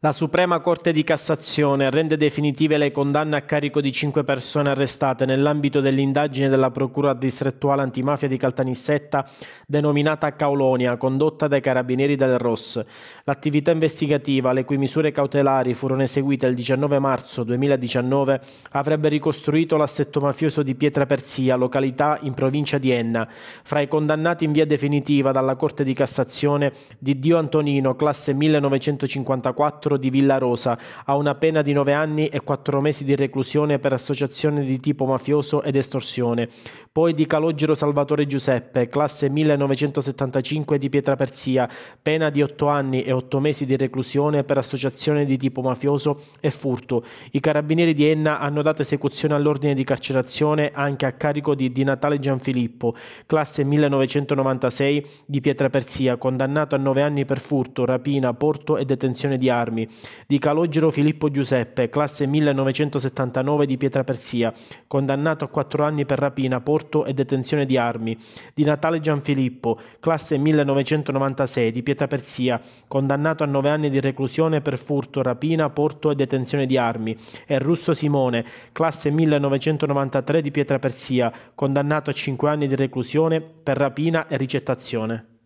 La Suprema Corte di Cassazione rende definitive le condanne a carico di cinque persone arrestate nell'ambito dell'indagine della Procura distrettuale antimafia di Caltanissetta denominata Caulonia, condotta dai carabinieri del ROS. L'attività investigativa, le cui misure cautelari furono eseguite il 19 marzo 2019, avrebbe ricostruito l'assetto mafioso di Pietra Persia, località in provincia di Enna. Fra i condannati in via definitiva dalla Corte di Cassazione, Dio Antonino, classe 1954, 4 di Rosa, a una pena di 9 anni e 4 mesi di reclusione per associazione di tipo mafioso ed estorsione, poi di Calogero Salvatore Giuseppe, classe 1975 di Pietraperzia, pena di 8 anni e 8 mesi di reclusione per associazione di tipo mafioso e furto. I carabinieri di Enna hanno dato esecuzione all'ordine di carcerazione anche a carico di Di Natale Gianfilippo, classe 1996 di Pietraperzia, condannato a 9 anni per furto, rapina, porto e detenzione di armi armi di Calogero Filippo Giuseppe, classe 1979 di Pietra Persia, condannato a 4 anni per rapina, porto e detenzione di armi, di Natale Gianfilippo, classe 1996 di Pietra Persia, condannato a 9 anni di reclusione per furto, rapina, porto e detenzione di armi, e Russo Simone, classe 1993 di Pietra Persia, condannato a 5 anni di reclusione per rapina e ricettazione.